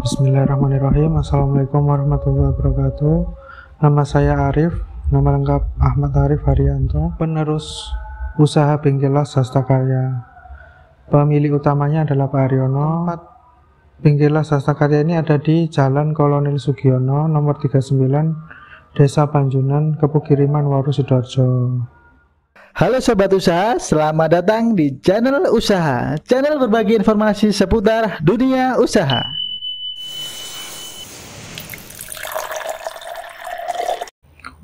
Bismillahirrahmanirrahim. Assalamualaikum warahmatullahi wabarakatuh. Nama saya Arif, nama lengkap Ahmad Arif Haryanto, penerus usaha bengkel las Karya. Pemilik utamanya adalah Pak Aryono. bengkel las Karya ini ada di Jalan Kolonel Sugiono nomor 39, Desa Panjunan, Kepukiriman, Waru Sidoarjo. Halo sobat usaha, selamat datang di channel usaha, channel berbagi informasi seputar dunia usaha.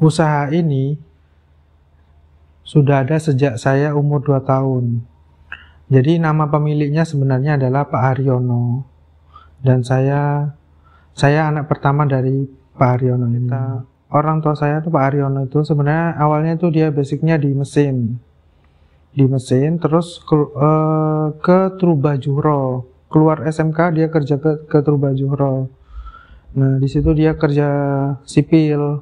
usaha ini sudah ada sejak saya umur 2 tahun. Jadi nama pemiliknya sebenarnya adalah Pak Haryono dan saya saya anak pertama dari Pak Haryono hmm. Orang tua saya tuh Pak Haryono itu sebenarnya awalnya itu dia basicnya di mesin. Di mesin terus ke, uh, eh, ke Trubajuro. Keluar SMK dia kerja ke, ke juro. Nah, di situ dia kerja sipil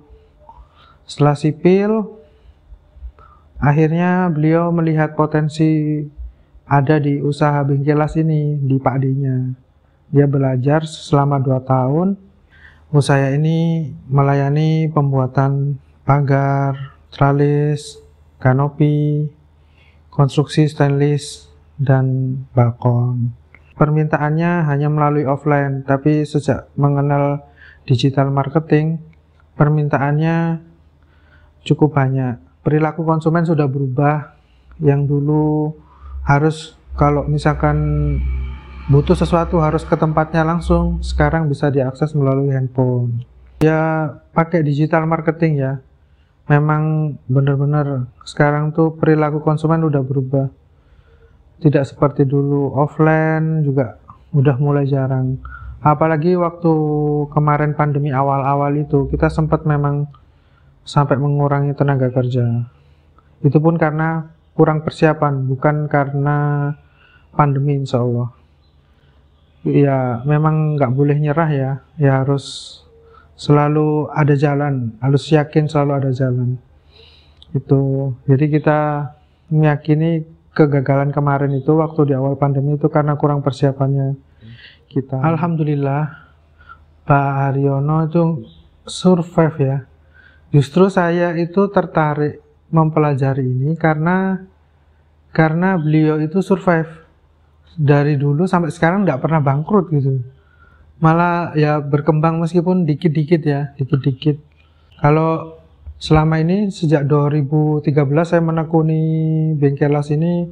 setelah sipil, akhirnya beliau melihat potensi ada di usaha bingkilas ini, di Pak Dia belajar selama 2 tahun. Usaha ini melayani pembuatan pagar, tralis, kanopi, konstruksi stainless, dan balkon. Permintaannya hanya melalui offline, tapi sejak mengenal digital marketing, permintaannya cukup banyak. Perilaku konsumen sudah berubah. Yang dulu harus kalau misalkan butuh sesuatu harus ke tempatnya langsung, sekarang bisa diakses melalui handphone. Ya pakai digital marketing ya. Memang benar-benar sekarang tuh perilaku konsumen udah berubah. Tidak seperti dulu offline juga udah mulai jarang apalagi waktu kemarin pandemi awal-awal itu kita sempat memang sampai mengurangi tenaga kerja. Itu pun karena kurang persiapan, bukan karena pandemi insya Allah. Ya memang nggak boleh nyerah ya, ya harus selalu ada jalan, harus yakin selalu ada jalan. Itu, jadi kita meyakini kegagalan kemarin itu waktu di awal pandemi itu karena kurang persiapannya kita. Alhamdulillah, Pak Haryono itu survive ya Justru saya itu tertarik mempelajari ini karena karena beliau itu survive dari dulu sampai sekarang nggak pernah bangkrut gitu. Malah ya berkembang meskipun dikit-dikit ya, dikit-dikit. Kalau selama ini sejak 2013 saya menekuni bengkelas ini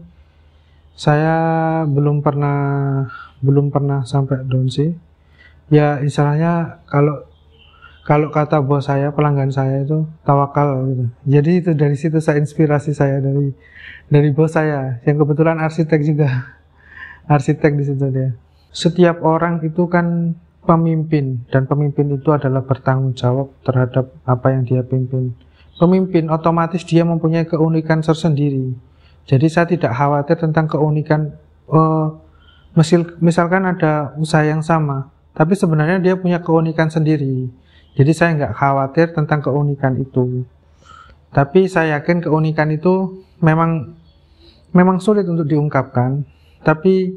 saya belum pernah belum pernah sampai down sih ya istilahnya kalau kalau kata bos saya pelanggan saya itu tawakal gitu. Jadi itu dari situ saya inspirasi saya dari dari bos saya yang kebetulan arsitek juga. arsitek di situ dia. Setiap orang itu kan pemimpin dan pemimpin itu adalah bertanggung jawab terhadap apa yang dia pimpin. Pemimpin otomatis dia mempunyai keunikan tersendiri. Jadi saya tidak khawatir tentang keunikan uh, misalkan ada usaha yang sama, tapi sebenarnya dia punya keunikan sendiri jadi saya nggak khawatir tentang keunikan itu. Tapi saya yakin keunikan itu memang memang sulit untuk diungkapkan. Tapi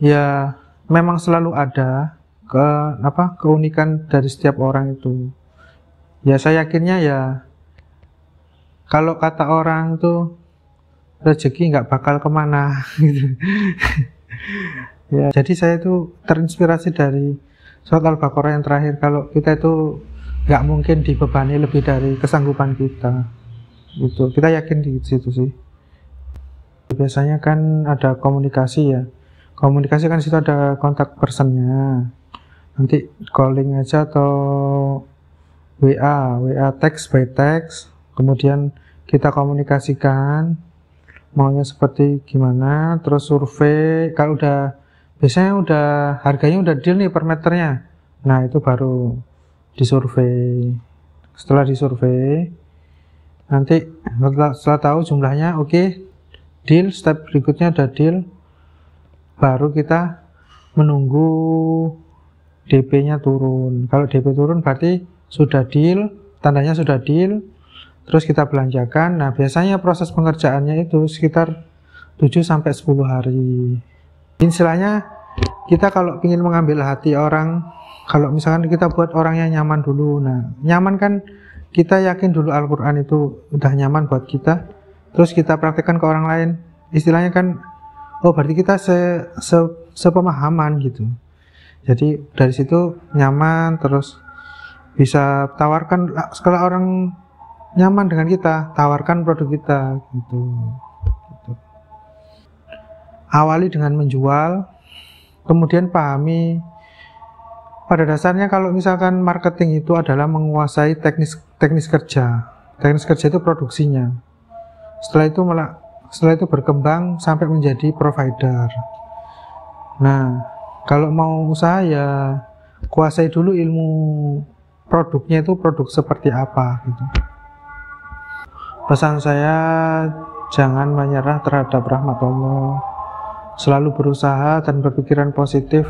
ya memang selalu ada ke apa keunikan dari setiap orang itu. Ya saya yakinnya ya kalau kata orang itu rezeki nggak bakal kemana gitu. ya, jadi saya itu terinspirasi dari Soal Al-Baqarah yang terakhir kalau kita itu nggak mungkin dibebani lebih dari kesanggupan kita gitu kita yakin di situ sih biasanya kan ada komunikasi ya komunikasi kan situ ada kontak personnya nanti calling aja atau WA WA text by text kemudian kita komunikasikan maunya seperti gimana terus survei kalau udah biasanya udah harganya udah deal nih per meternya nah itu baru disurvei setelah disurvei nanti setelah, setelah tahu jumlahnya oke okay, deal step berikutnya udah deal baru kita menunggu DP-nya turun kalau DP turun berarti sudah deal tandanya sudah deal terus kita belanjakan nah biasanya proses pengerjaannya itu sekitar 7 sampai 10 hari istilahnya kita kalau ingin mengambil hati orang kalau misalkan kita buat orang yang nyaman dulu nah nyaman kan kita yakin dulu Al-Quran itu udah nyaman buat kita terus kita praktekkan ke orang lain istilahnya kan oh berarti kita se, se sepemahaman gitu jadi dari situ nyaman terus bisa tawarkan kalau orang nyaman dengan kita tawarkan produk kita gitu awali dengan menjual, kemudian pahami pada dasarnya kalau misalkan marketing itu adalah menguasai teknis teknis kerja. Teknis kerja itu produksinya. Setelah itu melak, setelah itu berkembang sampai menjadi provider. Nah, kalau mau usaha ya kuasai dulu ilmu produknya itu produk seperti apa gitu. Pesan saya jangan menyerah terhadap rahmat Allah selalu berusaha dan berpikiran positif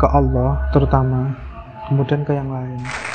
ke Allah terutama kemudian ke yang lain.